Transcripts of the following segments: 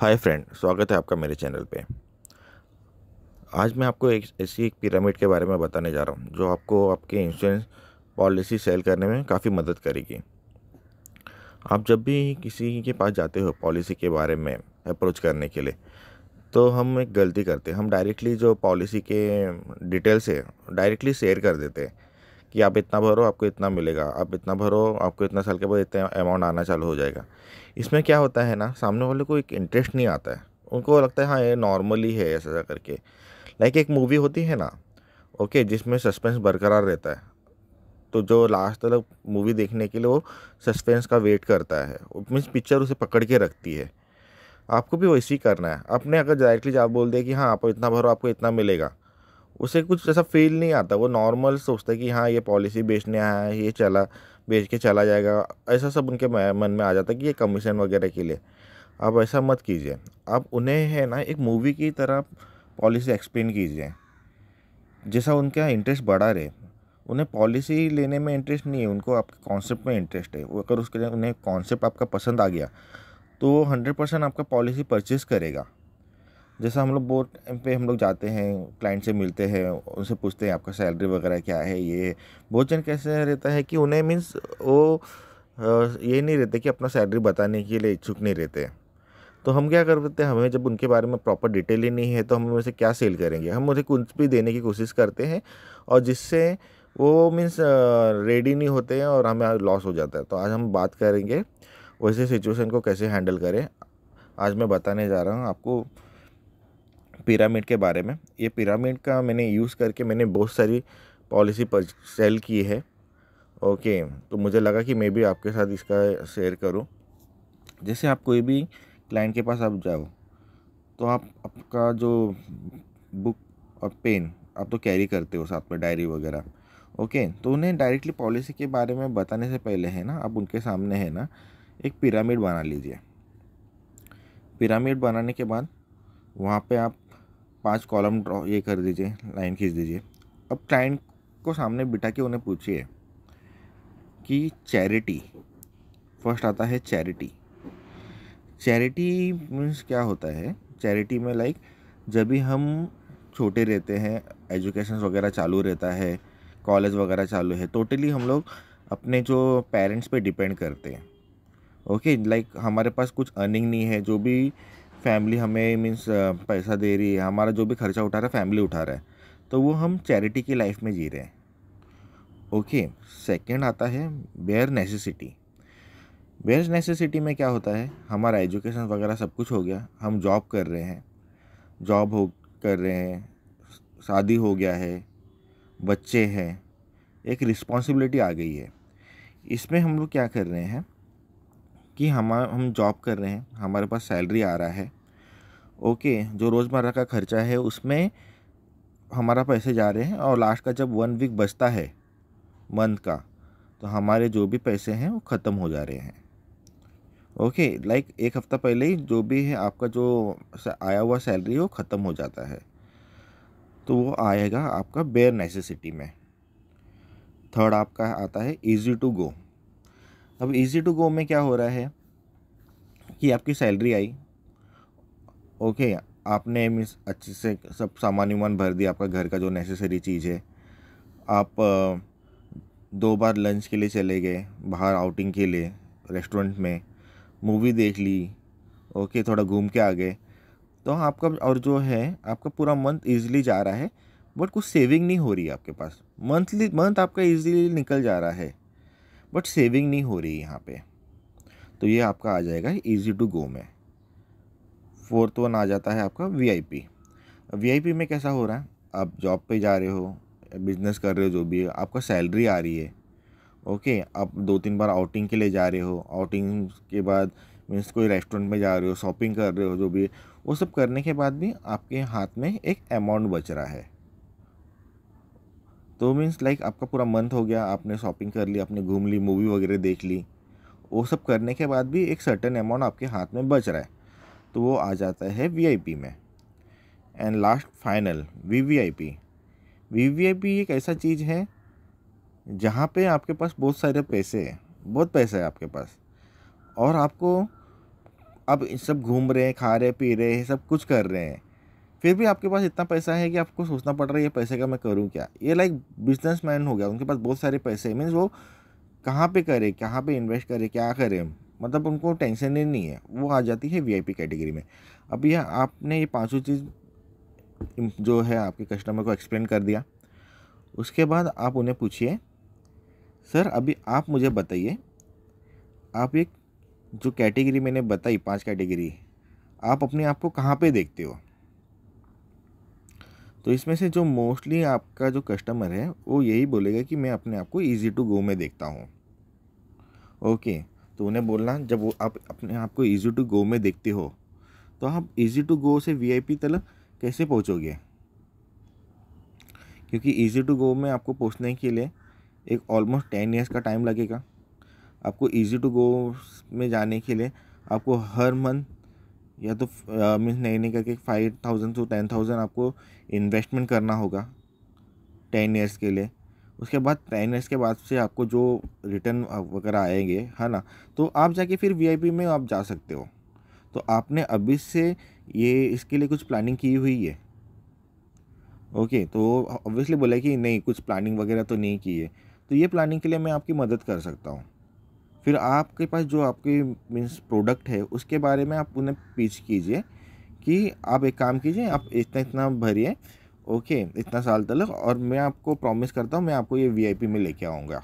Hi friend स्वागत है आपका मेरे चैनल पे आज मैं आपको एक ऐसी एक पिरामिड के बारे में बताने जा रहा हूँ जो आपको आपके इंश्योरेंस पॉलिसी सेल करने में काफ़ी मदद करेगी आप जब भी किसी के पास जाते हो पॉलिसी के बारे में अप्रोच करने के लिए तो हम एक गलती करते हैं हम डायरेक्टली जो पॉलिसी के डिटेल्स है डायरेक्टली शेयर कर देते हैं कि आप इतना भरो आपको इतना मिलेगा आप इतना भरो आपको इतना साल के बाद इतना अमाउंट आना चालू हो जाएगा इसमें क्या होता है ना सामने वाले को एक इंटरेस्ट नहीं आता है उनको लगता है हाँ ये नॉर्मली है ऐसा ऐसा करके लाइक एक मूवी होती है ना ओके जिसमें सस्पेंस बरकरार रहता है तो जो लास्ट तक मूवी देखने के लिए वो सस्पेंस का वेट करता है मीन्स पिक्चर उसे पकड़ के रखती है आपको भी वैसे ही करना है आपने अगर डायरेक्टली आप बोल दें कि हाँ आप इतना भरो आपको इतना मिलेगा उसे कुछ ऐसा फील नहीं आता वो नॉर्मल सोचता है कि हाँ ये पॉलिसी बेचने आया है ये चला बेच के चला जाएगा ऐसा सब उनके मन में आ जाता है कि ये कमीशन वगैरह के लिए आप ऐसा मत कीजिए आप उन्हें है ना एक मूवी की तरह पॉलिसी एक्सप्लेन कीजिए जैसा उनका इंटरेस्ट बढ़ा रहे उन्हें पॉलिसी लेने में इंटरेस्ट नहीं है उनको आपके कॉन्सेप्ट में इंटरेस्ट है वो अगर उसके लिए उन्हें कॉन्सेप्ट आपका पसंद आ गया तो वो हंड्रेड परसेंट आपका पॉलिसी परचेस करेगा जैसा हम लोग बोट पे हम लोग जाते हैं क्लाइंट से मिलते हैं उनसे पूछते हैं आपका सैलरी वगैरह क्या है ये बहुत जन कैसे रहता है कि उन्हें मीन्स वो ये नहीं रहते कि अपना सैलरी बताने के लिए इच्छुक नहीं रहते तो हम क्या करते हैं हमें जब उनके बारे में प्रॉपर डिटेल ही नहीं है तो हम उनसे क्या सेल करेंगे हम उसे कुछ भी देने की कोशिश करते हैं और जिससे वो मीन्स रेडी नहीं होते हैं और हमें लॉस हो जाता है तो आज हम बात करेंगे वैसे सिचुएशन को कैसे हैंडल करें आज मैं बताने जा रहा हूँ आपको पिरामिड के बारे में ये पिरामिड का मैंने यूज़ करके मैंने बहुत सारी पॉलिसी पर सेल की है ओके तो मुझे लगा कि मैं भी आपके साथ इसका शेयर करूँ जैसे आप कोई भी क्लाइंट के पास आप जाओ तो आप आपका जो बुक और पेन आप तो कैरी करते हो साथ में डायरी वगैरह ओके तो उन्हें डायरेक्टली पॉलिसी के बारे में बताने से पहले है ना आप उनके सामने है ना एक पिरामिड बना लीजिए पिरामिड बनाने के बाद वहाँ पे आप पांच कॉलम ड्रॉ ये कर दीजिए लाइन खींच दीजिए अब क्लाइंट को सामने बिठा के उन्हें पूछिए कि चैरिटी फर्स्ट आता है चैरिटी चैरिटी मीन्स क्या होता है चैरिटी में लाइक जब भी हम छोटे रहते हैं एजुकेशन वगैरह चालू रहता है कॉलेज वगैरह चालू है टोटली हम लोग अपने जो पेरेंट्स पे डिपेंड करते हैं ओके लाइक हमारे पास कुछ अर्निंग नहीं है जो भी फैमिली हमें मीन्स पैसा दे रही है हमारा जो भी खर्चा उठा रहा है फैमिली उठा रहा है तो वो हम चैरिटी की लाइफ में जी रहे हैं ओके सेकेंड आता है बेयर नेसेसिटी बेयर नेसेसिटी में क्या होता है हमारा एजुकेशन वगैरह सब कुछ हो गया हम जॉब कर रहे हैं जॉब हो कर रहे हैं शादी हो गया है बच्चे हैं एक रिस्पॉन्सिबिलिटी आ गई है इसमें हम लोग क्या कर रहे हैं कि हम हम जॉब कर रहे हैं हमारे पास सैलरी आ रहा है ओके जो रोज़मर्रा का खर्चा है उसमें हमारा पैसे जा रहे हैं और लास्ट का जब वन वीक बचता है मंथ का तो हमारे जो भी पैसे हैं वो ख़त्म हो जा रहे हैं ओके लाइक एक हफ़्ता पहले ही जो भी है आपका जो आया हुआ सैलरी वो ख़त्म हो जाता है तो वो आएगा आपका बेयर नेसेसिटी में थर्ड आपका आता है इजी टू गो अब इजी टू गो में क्या हो रहा है कि आपकी सैलरी आई ओके आपने मीन्स अच्छे से सब सामान वामान भर दिया आपका घर का जो नेसेसरी चीज़ है आप दो बार लंच के लिए चले गए बाहर आउटिंग के लिए रेस्टोरेंट में मूवी देख ली ओके थोड़ा घूम के आ गए तो आपका और जो है आपका पूरा मंथ ईजिली जा रहा है बट कुछ सेविंग नहीं हो रही है आपके पास मंथली मंथ आपका ईजिली निकल जा रहा है बट सेविंग नहीं हो रही यहाँ पे तो ये आपका आ जाएगा ईजी टू गो में फोर्थ वन आ जाता है आपका वीआईपी वीआईपी में कैसा हो रहा है आप जॉब पे जा रहे हो बिजनेस कर रहे हो जो भी है आपका सैलरी आ रही है ओके आप दो तीन बार आउटिंग के लिए जा रहे हो आउटिंग के बाद मीन्स कोई रेस्टोरेंट में जा रहे हो शॉपिंग कर रहे हो जो भी वो सब करने के बाद भी आपके हाथ में एक अमाउंट बच रहा है तो मीन्स लाइक आपका पूरा मंथ हो गया आपने शॉपिंग कर ली आपने घूम ली मूवी वगैरह देख ली वो सब करने के बाद भी एक सर्टन अमाउंट आपके हाथ में बच रहा है तो वो आ जाता है वीआईपी में and last final VVIP VVIP एक ऐसा चीज़ है जहाँ पे आपके पास बहुत सारे पैसे हैं बहुत पैसा है आपके पास और आपको आप सब घूम रहे हैं खा रहे पी रहे हैं सब कुछ कर रहे हैं फिर भी आपके पास इतना पैसा है कि आपको सोचना पड़ रहा है ये पैसे का मैं करूँ क्या ये लाइक बिजनेस मैन हो गया उनके पास बहुत सारे पैसे हैं मीन्स वो कहाँ पे करे कहाँ पे इन्वेस्ट करे क्या करें मतलब उनको टेंशन ही नहीं है वो आ जाती है वीआईपी कैटेगरी में अब यह आपने ये पाँचों चीज़ जो है आपके कस्टमर को एक्सप्लेन कर दिया उसके बाद आप उन्हें पूछिए सर अभी आप मुझे बताइए आप एक जो कैटेगरी मैंने बताई पांच कैटेगरी आप अपने आप को कहाँ पे देखते हो तो इसमें से जो मोस्टली आपका जो कस्टमर है वो यही बोलेगा कि मैं अपने आप को ईजी टू गो में देखता हूँ ओके okay. तो उन्हें बोलना जब वो आप अपने आप को ईजी टू गो में देखते हो तो आप ईजी टू गो से वीआईपी तलक कैसे पहुँचोगे क्योंकि ईजी टू गो में आपको पहुँचने के लिए एक ऑलमोस्ट टेन ईयर्स का टाइम लगेगा आपको ईजी टू गो में जाने के लिए आपको हर मंथ या तो मीन्स नहीं नहीं करके five thousand to ten thousand आपको इन्वेस्टमेंट करना होगा टेन ईयर्स के लिए उसके बाद टेन के बाद से आपको जो रिटर्न वगैरह आएंगे है ना तो आप जाके फिर वीआईपी में आप जा सकते हो तो आपने अभी से ये इसके लिए कुछ प्लानिंग की हुई है ओके तो ऑब्वियसली बोला कि नहीं कुछ प्लानिंग वगैरह तो नहीं की है तो ये प्लानिंग के लिए मैं आपकी मदद कर सकता हूँ फिर आपके पास जो आपके मीन्स प्रोडक्ट है उसके बारे में आप उन्हें पिच कीजिए कि आप एक काम कीजिए आप इतना इतना भरिए ओके इतना साल तक और मैं आपको प्रॉमिस करता हूँ मैं आपको ये वीआईपी में लेके आऊँगा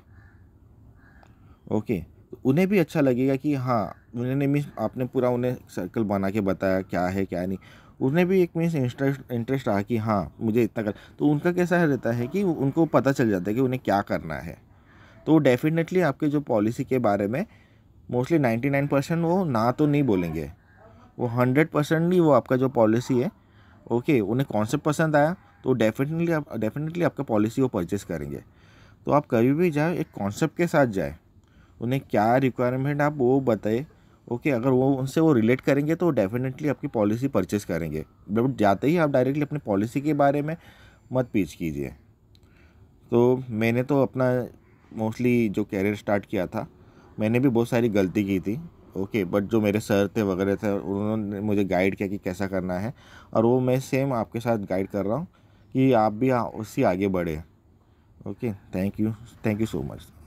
ओके तो उन्हें भी अच्छा लगेगा कि हाँ उन्होंने मीन्स आपने पूरा उन्हें सर्कल बना के बताया क्या है क्या नहीं उन्हें भी एक मीन्स इंटरेस्ट इंटरेस्ट रहा कि हाँ मुझे इतना कर तो उनका कैसा रहता है कि उनको पता चल जाता है कि उन्हें क्या करना है तो डेफिनेटली आपके जो पॉलिसी के बारे में मोस्टली नाइन्टी नाइन परसेंट वो ना तो नहीं बोलेंगे वो हंड्रेड परसेंटली वो आपका जो पॉलिसी है ओके उन्हें कॉन्सेप्ट पसंद आया तो डेफिनेटली आप डेफिनेटली आपका पॉलिसी वो परचेस करेंगे तो आप कभी भी जाए एक कॉन्सेप्ट के साथ जाए उन्हें क्या रिक्वायरमेंट आप वो बताए ओके okay, अगर वो उनसे वो रिलेट करेंगे तो डेफिनेटली आपकी पॉलिसी परचेस करेंगे बट जाते ही आप डायरेक्टली अपनी पॉलिसी के बारे में मत पीच कीजिए तो मैंने तो अपना मोस्टली जो कैरियर स्टार्ट किया था मैंने भी बहुत सारी गलती की थी ओके okay, बट जो मेरे सर थे वगैरह थे उन्होंने मुझे गाइड किया कि कैसा करना है और वो मैं सेम आपके साथ गाइड कर रहा हूँ कि आप भी उससे आगे बढ़े okay thank you thank you so much